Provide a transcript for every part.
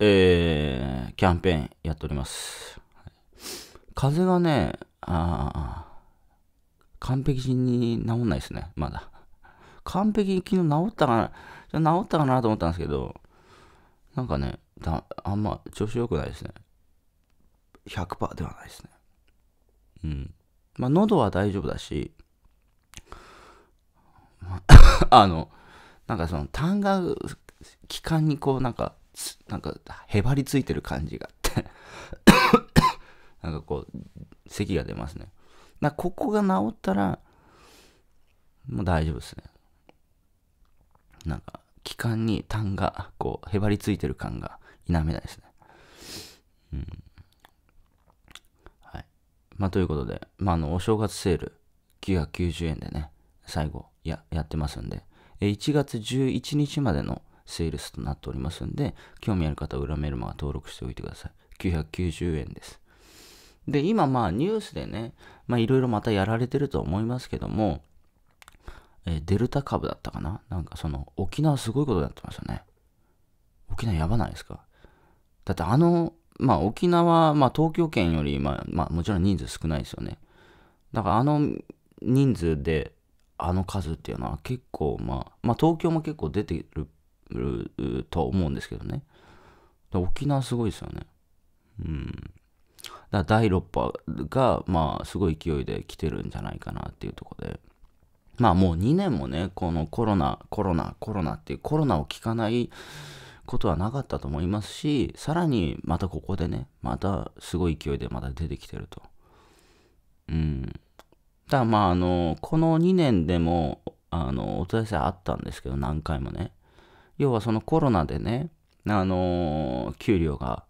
えー、キャンペーンやっております。風がね、あ完璧に治んないですね、まだ。完璧に昨日治ったかな、治ったかなと思ったんですけど、なんかね、だあんま調子良くないですね。100%ではないですね。うん。まあ、喉は大丈夫だし、あ、あの、なんかその、痰が、気管にこう、なんか、なんかへばりついてる感じがあって なんかこう咳が出ますねなここが治ったらもう大丈夫ですねなんか気管に痰がこうへばりついてる感が否めないですねうんはいまあということで、まあ、あのお正月セール990円でね最後ややってますんで1月11日までのセールスとなっておりますんで、興味ある方は裏メルマガ登録しておいてください。990円です。で、今まあニュースでね、まあいろいろまたやられてると思いますけども、えデルタ株だったかななんかその、沖縄すごいことになってますよね。沖縄やばないですかだってあの、まあ沖縄、まあ東京圏より、まあ、まあもちろん人数少ないですよね。だからあの人数であの数っていうのは結構まあ、まあ東京も結構出てるっると思うんですけどね。沖縄すごいですよね。うん。だ第6波が、まあ、すごい勢いで来てるんじゃないかなっていうとこで。まあもう2年もね、このコロナ、コロナ、コロナっていうコロナを聞かないことはなかったと思いますし、さらにまたここでね、またすごい勢いでまた出てきてると。うん。ただまああの、この2年でも、あの、お問い合わせあったんですけど、何回もね。要はそのコロナでね、あのー、給料が、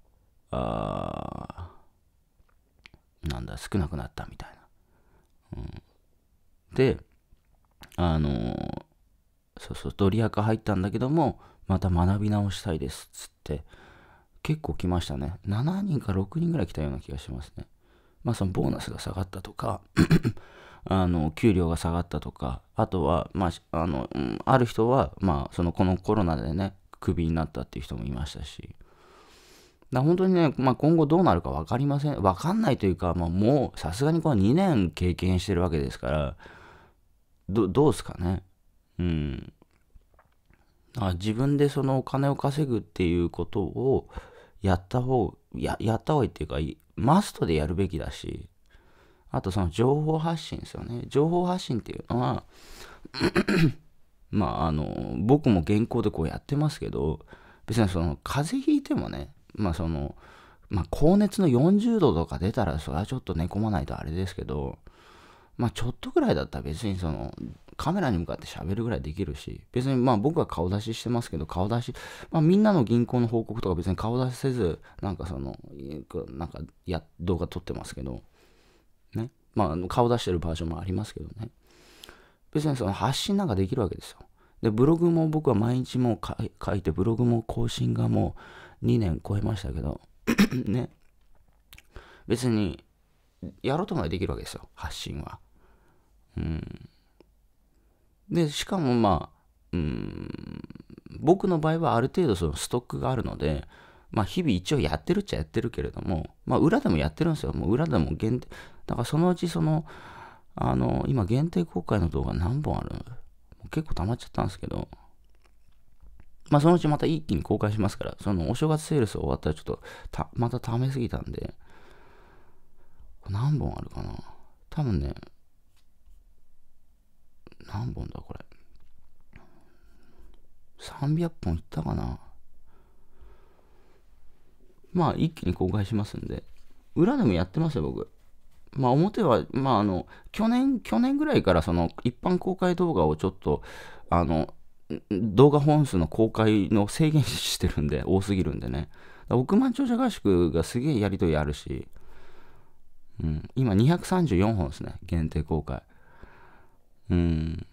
なんだ、少なくなったみたいな。うん、で、あのー、そうそう、ドリアカ入ったんだけども、また学び直したいですっつって、結構来ましたね。7人か6人ぐらい来たような気がしますね。まあそのボーナスが下がったとかあの給料が下がったとかあとは、まああのある人は、まあ、そのこのコロナでねクビになったっていう人もいましたしだ本当にね、まあ、今後どうなるか分かりません分かんないというか、まあ、もうさすがにこの2年経験してるわけですからどどうすかねうんあ自分でそのお金を稼ぐっていうことをやった方ややった方がいいっていうかマストでやるべきだしあとその情報発信ですよね。情報発信っていうのは まああの、僕も原稿でこうやってますけど、別にその風邪ひいてもね、まあその、まあ高熱の40度とか出たらそれはちょっと寝込まないとあれですけど、まあちょっとぐらいだったら別にそのカメラに向かって喋るぐらいできるし、別にまあ僕は顔出ししてますけど、顔出し、まあみんなの銀行の報告とか別に顔出しせず、なんかその、なんかや動画撮ってますけど、まあ、あの顔出してるバージョンもありますけどね。別にその発信なんかできるわけですよ。で、ブログも僕は毎日もう書いて、ブログも更新がもう2年超えましたけど、ね。別に、やろうともできるわけですよ、発信は。うん。で、しかもまあ、うん、僕の場合はある程度そのストックがあるので、まあ日々一応やってるっちゃやってるけれども、まあ裏でもやってるんですよ。もう裏でも限定、だからそのうちその、あの、今限定公開の動画何本ある結構溜まっちゃったんですけど、まあそのうちまた一気に公開しますから、そのお正月セールス終わったらちょっとた、また溜めすぎたんで、何本あるかな多分ね、何本だこれ。300本いったかなまあ一気に公開しますんで。裏でもやってますよ、僕。まあ、表は、まあ、あの去年去年ぐらいからその一般公開動画をちょっとあの動画本数の公開の制限してるんで 多すぎるんでね億万長者合宿がすげえやりとりあるし、うん、今234本ですね限定公開うん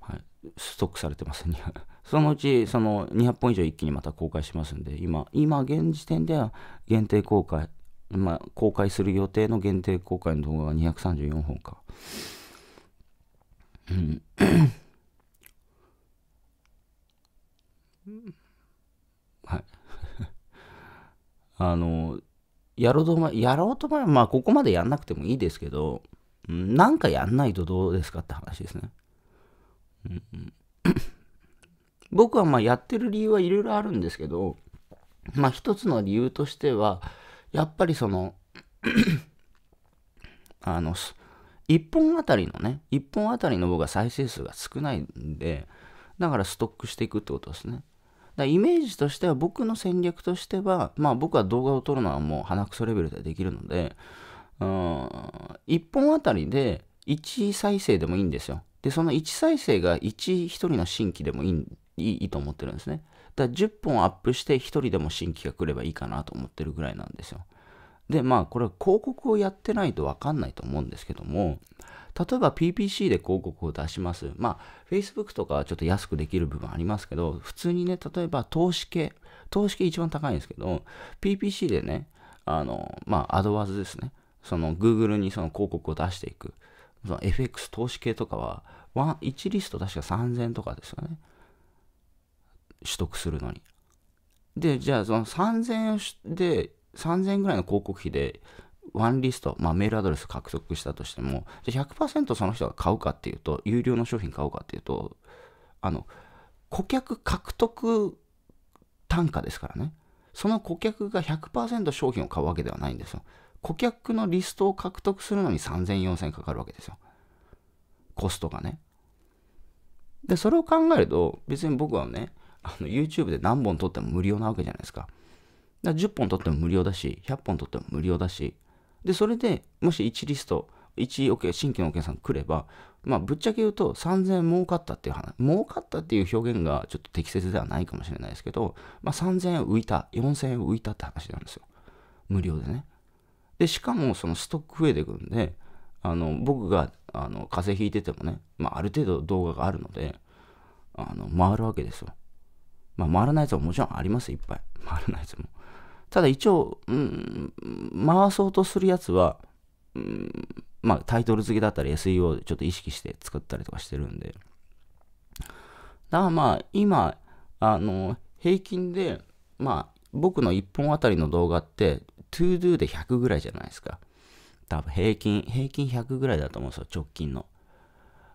はいストックされてますね そのうちその200本以上一気にまた公開しますんで今今現時点では限定公開まあ、公開する予定の限定公開の動画が234本か。うん。はい。あの、やろうとま、やろうとま、まあ、ここまでやんなくてもいいですけど、なんかやんないとどうですかって話ですね。僕はまあやってる理由はいろいろあるんですけど、まあ一つの理由としては、やっぱりその あの、1本あたりのね、1本あたりの方が再生数が少ないんで、だからストックしていくってことですね。だイメージとしては僕の戦略としては、まあ僕は動画を撮るのはもう鼻くそレベルでできるので、うん、1本あたりで1再生でもいいんですよ。で、その1再生が1、1人の新規でもいいいいと思ってるんですね。だ10本アップして1人でも新規が来ればいいかなと思ってるぐらいなんですよ。で、まあこれは広告をやってないと分かんないと思うんですけども、例えば PPC で広告を出します。まあ Facebook とかはちょっと安くできる部分ありますけど、普通にね、例えば投資系、投資系一番高いんですけど、PPC でね、あの、まあ a d ワ o ズ s ですね。その Google にその広告を出していく。その FX 投資系とかは、1リスト確か3000とかですよね。取得するのに。で、じゃあその3000円で、3000円ぐらいの広告費で、ワンリスト、まあ、メールアドレス獲得したとしても、じゃ100%その人が買うかっていうと、有料の商品買うかっていうと、あの、顧客獲得単価ですからね。その顧客が100%商品を買うわけではないんですよ。顧客のリストを獲得するのに3000、4000かかるわけですよ。コストがね。で、それを考えると、別に僕はね、あの YouTube で何本撮っても無料なわけじゃないですか。だから10本撮っても無料だし、100本撮っても無料だし、で、それでもし1リスト、1オケ、新規のお客さん来れば、まあ、ぶっちゃけ言うと3000円儲かったっていう話、儲かったっていう表現がちょっと適切ではないかもしれないですけど、まあ、3000円浮いた、4000円浮いたって話なんですよ。無料でね。で、しかもそのストック増えてくんで、あの僕があの風邪ひいててもね、まあ、ある程度動画があるので、あの回るわけですよ。まあ、回らないやつももちろんあります、いっぱい。回らないやつも。ただ一応、うん、回そうとするやつは、うん、まあ、タイトル付けだったり SEO ちょっと意識して作ったりとかしてるんで。だからまあ、今、あの、平均で、まあ、僕の1本あたりの動画って、ToDo で100ぐらいじゃないですか。多分平均、平均100ぐらいだと思うんですよ、直近の。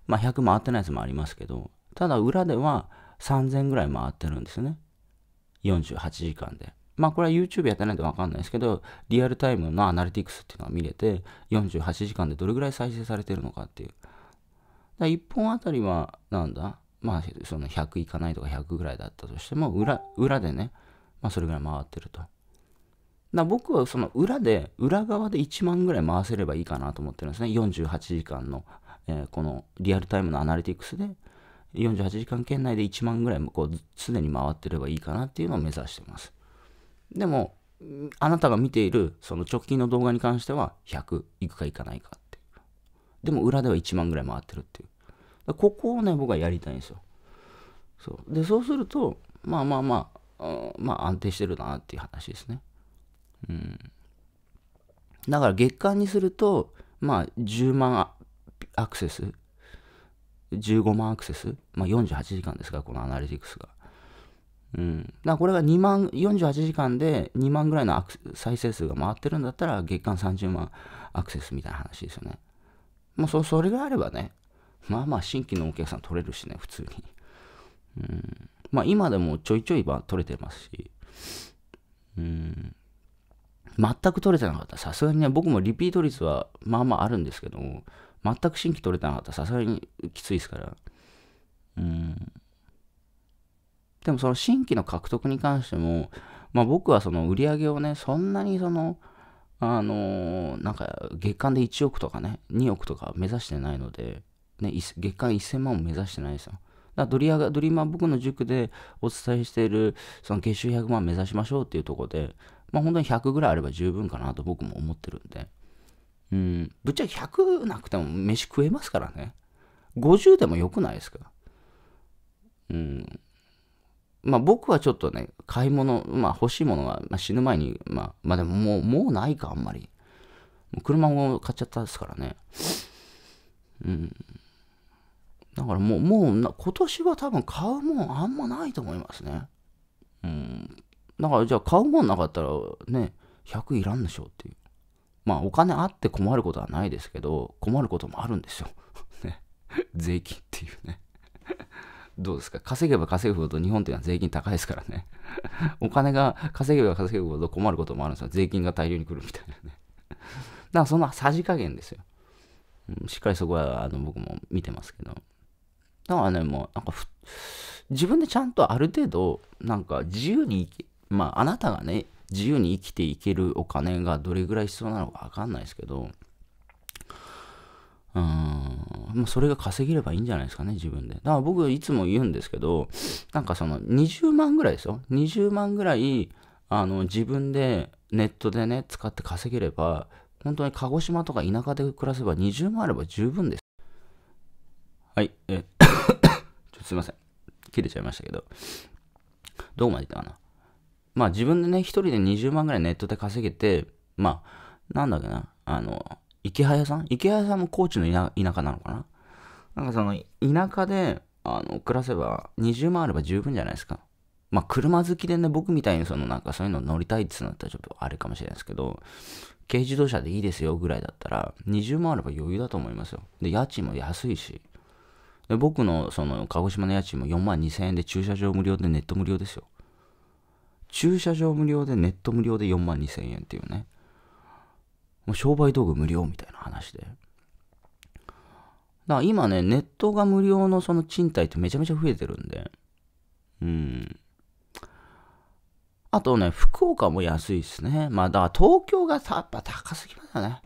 まあ100回ってないやつもありますけど、ただ裏では、3000ぐらい回ってるんですね。48時間で。まあこれは YouTube やってないとわかんないですけど、リアルタイムのアナリティクスっていうのが見れて、48時間でどれぐらい再生されてるのかっていう。だ1本あたりは、なんだまあその100いかないとか100ぐらいだったとしても、裏、裏でね、まあそれぐらい回ってると。だ僕はその裏で、裏側で1万ぐらい回せればいいかなと思ってるんですね。48時間の、えー、このリアルタイムのアナリティクスで48時間圏内で1万ぐらいこう常に回ってればいいかなっていうのを目指してます。でも、あなたが見ているその直近の動画に関しては100いくかいかないかってでも裏では1万ぐらい回ってるっていう。ここをね、僕はやりたいんですよ。そう。で、そうすると、まあまあまあ、あまあ安定してるなっていう話ですね。うん。だから月間にすると、まあ10万アクセス15万アクセス、まあ、48時間ですから、このアナリティクスが。うん、だからこれが2万48時間で2万ぐらいの再生数が回ってるんだったら月間30万アクセスみたいな話ですよね。まあ、そそれがあればね、まあまあ新規のお客さん取れるしね、普通に。うん、まあ今でもちょいちょい取れてますし、うん、全く取れてなかった。さすがにね、僕もリピート率はまあまああるんですけども、全く新規取れてなかったらさすがにきついですから。うん。でもその新規の獲得に関しても、まあ僕はその売り上げをね、そんなにその、あのー、なんか月間で1億とかね、2億とか目指してないので、ね、月間1000万も目指してないですよ。だドリアドリーマー僕の塾でお伝えしている、その月収100万目指しましょうっていうところで、まあ本当に100ぐらいあれば十分かなと僕も思ってるんで。うん、ぶっちゃけ100なくても飯食えますからね。50でもよくないですか。うん。まあ僕はちょっとね、買い物、まあ欲しいものが、まあ、死ぬ前に、まあ、まあでももう、もうないか、あんまり。車も買っちゃったですからね。うん。だからもう、もう今年は多分買うもんあんまないと思いますね。うん。だからじゃあ買うもんなかったらね、100いらんでしょうっていう。まあお金あって困ることはないですけど、困ることもあるんですよ。ね。税金っていうね。どうですか稼げば稼ぐほど日本っていうのは税金高いですからね。お金が稼げば稼ぐほど困ることもあるんですよ。税金が大量に来るみたいなね。だからそのさじ加減ですよ。しっかりそこはあの僕も見てますけど。だからね、もうなんか自分でちゃんとある程度、なんか自由に、まああなたがね、自由に生きていけるお金がどれぐらい必要なのか分かんないですけど、うーん、まあ、それが稼げればいいんじゃないですかね、自分で。だから僕いつも言うんですけど、なんかその20万ぐらいですよ。20万ぐらい、あの、自分でネットでね、使って稼げれば、本当に鹿児島とか田舎で暮らせば20万あれば十分です。はい、え、ちょすいません。切れちゃいましたけど、どこまで行ったかな。まあ自分でね、一人で20万ぐらいネットで稼げて、まあ、なんだっけな、あの、池早さん池早さんも高知の田舎なのかななんかその、田舎で、あの、暮らせば、20万あれば十分じゃないですか。まあ、車好きでね、僕みたいにその、なんかそういうの乗りたいってなったらちょっとあれかもしれないですけど、軽自動車でいいですよぐらいだったら、20万あれば余裕だと思いますよ。で、家賃も安いし。で、僕のその、鹿児島の家賃も4万2000円で駐車場無料でネット無料ですよ。駐車場無料でネット無料で4万2 0円っていうね。もう商売道具無料みたいな話で。だから今ね、ネットが無料のその賃貸ってめちゃめちゃ増えてるんで。うん。あとね、福岡も安いっすね。まあだから東京がやっぱ高すぎますよね。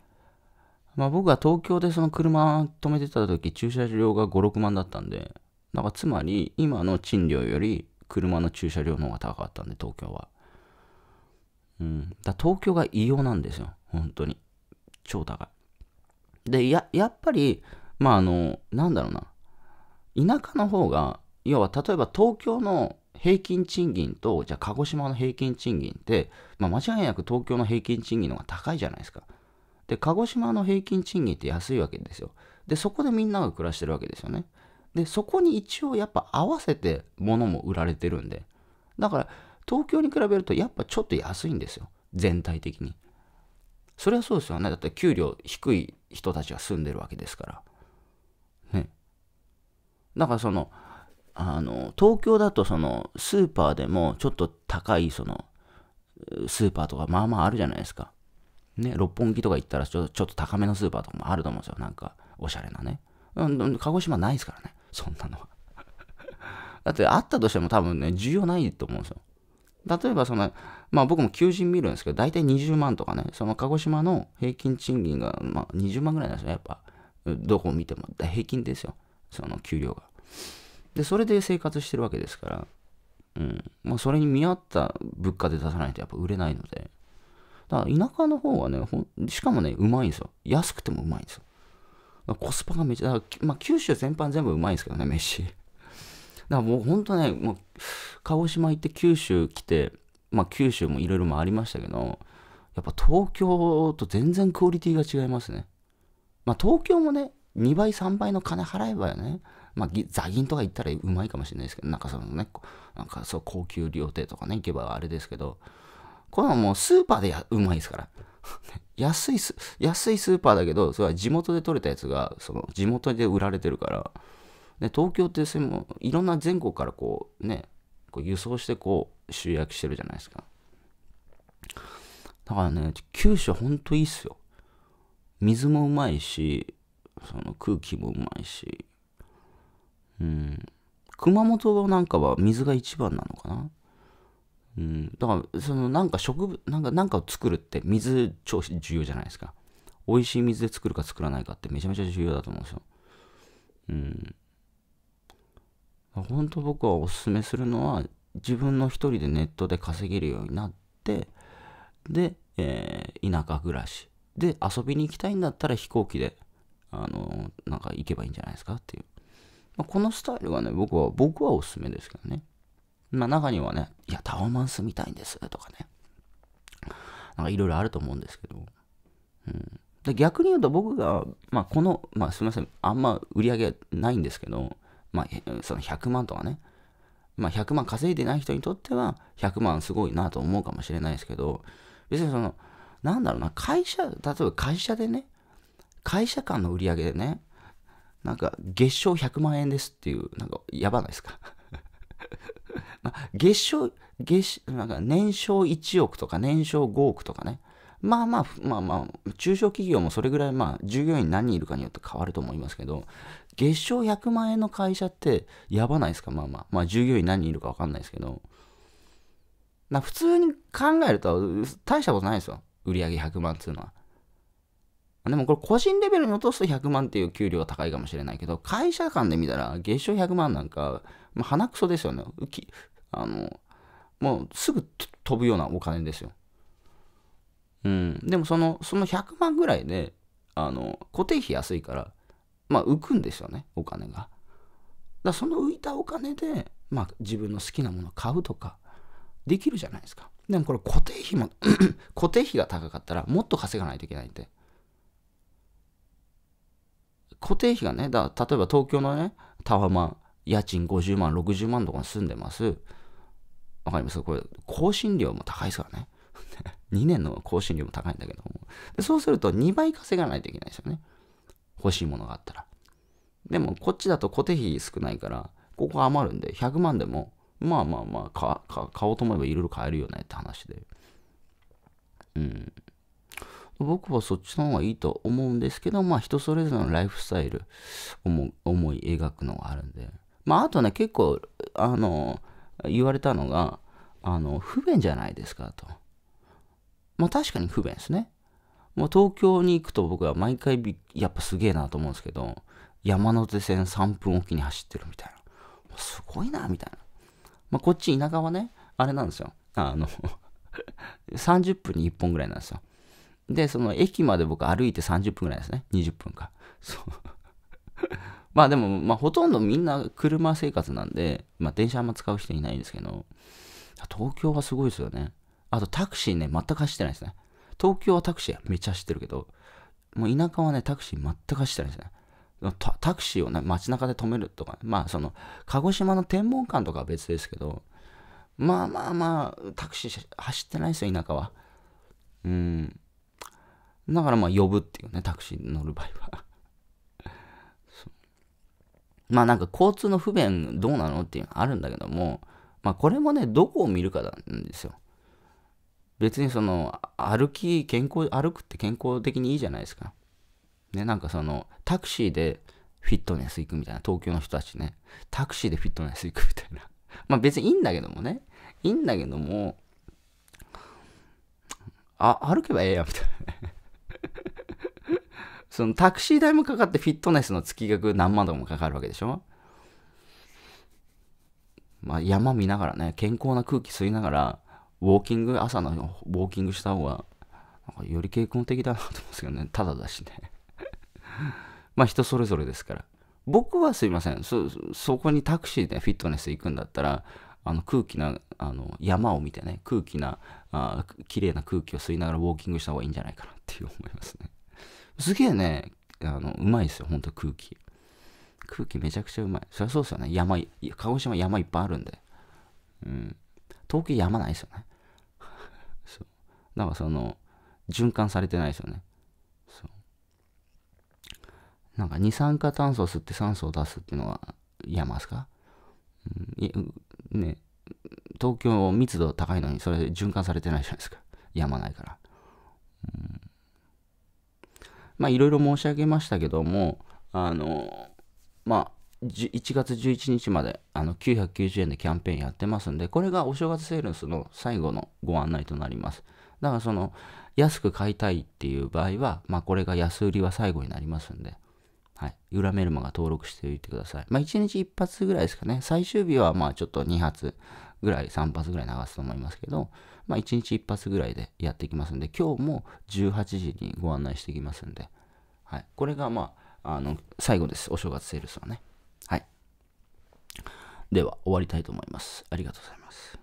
まあ僕は東京でその車止めてた時駐車場が5、6万だったんで。だからつまり今の賃料より車の駐車料の方が高かったんで、東京は。うん。だ東京が異様なんですよ。本当に。超高い。で、や、やっぱり、まあ、あの、なんだろうな。田舎の方が、要は例えば東京の平均賃金と、じゃあ鹿児島の平均賃金って、まあ、間違いなく東京の平均賃金の方が高いじゃないですか。で、鹿児島の平均賃金って安いわけですよ。で、そこでみんなが暮らしてるわけですよね。で、そこに一応やっぱ合わせて物も売られてるんで。だから、東京に比べるとやっぱちょっと安いんですよ。全体的に。それはそうですよね。だって給料低い人たちが住んでるわけですから。ね。だからその、あの、東京だとその、スーパーでもちょっと高いその、スーパーとかまあまああるじゃないですか。ね、六本木とか行ったらちょっと高めのスーパーとかもあると思うんですよ。なんか、おしゃれなね。鹿児島ないですからね。そんなのはだってあったとしても多分ね、需要ないと思うんですよ。例えばその、まあ僕も求人見るんですけど、大体20万とかね、その鹿児島の平均賃金が、まあ、20万ぐらいなんですよ、やっぱ。どこを見ても、平均ですよ、その給料が。で、それで生活してるわけですから、うん。まあそれに見合った物価で出さないとやっぱ売れないので。だから田舎の方はね、しかもね、うまいんですよ。安くてもうまいんですよ。コスパがめちゃ、まあ、九州全般全部うまいんですけどね、飯。だからもう本当ね、もう、鹿児島行って九州来て、まあ、九州もいろいろ回りましたけど、やっぱ東京と全然クオリティが違いますね。まあ、東京もね、2倍、3倍の金払えばよね、まあ、座銀とか行ったらうまいかもしれないですけど、なんかそのね、なんかそう高級料亭とかね、行けばあれですけど、これはもうスーパーでうまいですから。安いス、安いスーパーだけど、それは地元で取れたやつが、その地元で売られてるから、ね、東京ってそれもいろんな全国からこうね、こう輸送してこう集約してるじゃないですか。だからね、九州ほんといいっすよ。水もうまいし、その空気もうまいし、うん。熊本なんかは水が一番なのかなうん、だからそのなんか植物なんかなんかを作るって水超重要じゃないですか美味しい水で作るか作らないかってめちゃめちゃ重要だと思うんですようん本当僕はおすすめするのは自分の一人でネットで稼げるようになってで、えー、田舎暮らしで遊びに行きたいんだったら飛行機であのなんか行けばいいんじゃないですかっていう、まあ、このスタイルがね僕は僕はおすすめですけどねまあ中にはね、いや、タワマンスみたいんですとかね、なんかいろいろあると思うんですけど、うん。で逆に言うと僕が、まあこの、まあすみません、あんま売り上げないんですけど、まあその100万とかね、まあ100万稼いでない人にとっては100万すごいなと思うかもしれないですけど、別にその、なんだろうな、会社、例えば会社でね、会社間の売り上げでね、なんか月賞100万円ですっていう、なんかやばないですかまあ、月賞、月なんか年商1億とか年商5億とかね。まあまあ、まあまあ、中小企業もそれぐらい、まあ、従業員何人いるかによって変わると思いますけど、月賞100万円の会社ってやばないですかまあまあ。まあ、従業員何人いるか分かんないですけど。な普通に考えると大したことないですよ。売上100万っていうのは。でもこれ個人レベルに落とすと100万っていう給料は高いかもしれないけど、会社間で見たら月賞100万なんか、まあ、鼻くそですよね。あの、もうすぐ飛ぶようなお金ですよ。うん。でもその、その100万ぐらいで、あの、固定費安いから、まあ浮くんですよね、お金が。だその浮いたお金で、まあ自分の好きなもの買うとか、できるじゃないですか。でもこれ固定費も 固定費が高かったらもっと稼がないといけないんで。固定費がね、だ例えば東京のね、タワマン、家賃50万、60万とかに住んでます。わかりますこれ、更新料も高いですからね。2 年の更新料も高いんだけども。でそうすると2倍稼がないといけないですよね。欲しいものがあったら。でも、こっちだと固定費少ないから、ここ余るんで、100万でも、まあまあまあ買おうと思えばいろいろ買えるよねって話で。うん。僕はそっちの方がいいと思うんですけど、まあ人それぞれのライフスタイル思い描くのがあるんで。まああとね、結構、あの言われたのが、あの、不便じゃないですかと。まあ確かに不便ですね。もう東京に行くと僕は毎回やっぱすげえなと思うんですけど、山手線3分おきに走ってるみたいな。もうすごいな、みたいな。まあこっち田舎はね、あれなんですよ。あの30 分に1本ぐらいなんですよ。で、その駅まで僕歩いて30分ぐらいですね。20分か。そうまあでも、まあほとんどみんな車生活なんで、まあ電車あんま使う人いないんですけど、東京はすごいですよね。あとタクシーね、全く走ってないですね。東京はタクシーめっちゃ走ってるけど、もう田舎はね、タクシー全く走ってないですね。タタクシーを、ね、街中で止めるとか、ね、まあその鹿児島の天文館とかは別ですけどまあまあまあタクシー走ってないですよ田舎はうんだからまあ呼ぶっていうねタクシー乗る場合はまあなんか交通の不便どうなのっていうのあるんだけども、まあこれもね、どこを見るかなんですよ。別にその、歩き、健康、歩くって健康的にいいじゃないですか。ね、なんかその、タクシーでフィットネス行くみたいな、東京の人たちね、タクシーでフィットネス行くみたいな。まあ別にいいんだけどもね、いいんだけども、あ、歩けばええや、みたいなそのタクシー代もかかってフィットネスの月額何万とかもかかるわけでしょまあ山見ながらね、健康な空気吸いながら、ウォーキング、朝のウォーキングした方が、なんかより傾向的だなと思うんですけどね、ただだしね。まあ人それぞれですから。僕はすいませんそ、そこにタクシーでフィットネス行くんだったら、あの空気なあの山を見てね、空気な、あ綺麗な空気を吸いながらウォーキングした方がいいんじゃないかなっていう思いますね。すげえね、あの、うまいですよ、ほんと空気。空気めちゃくちゃうまい。そりゃそうですよね。山、鹿児島山いっぱいあるんで。うん。東京山ないですよね。そう。だからその、循環されてないですよね。そう。なんか二酸化炭素を吸って酸素を出すっていうのは山ですか、うん、ね、東京密度高いのにそれ循環されてないじゃないですか。山ないから。うんまあいろいろ申し上げましたけども、あの、まあ、1月11日まであの990円でキャンペーンやってますんで、これがお正月セールスの最後のご案内となります。だからその、安く買いたいっていう場合は、まあこれが安売りは最後になりますんで、はい。裏メルマが登録しておいてください。まあ1日1発ぐらいですかね。最終日はまあちょっと2発ぐらい、3発ぐらい流すと思いますけど、まあ、1日1発ぐらいでやっていきますんで、今日も18時にご案内していきますんで、はい、これが、まあ、あの最後です、お正月セールスはね。はい、では、終わりたいと思います。ありがとうございます。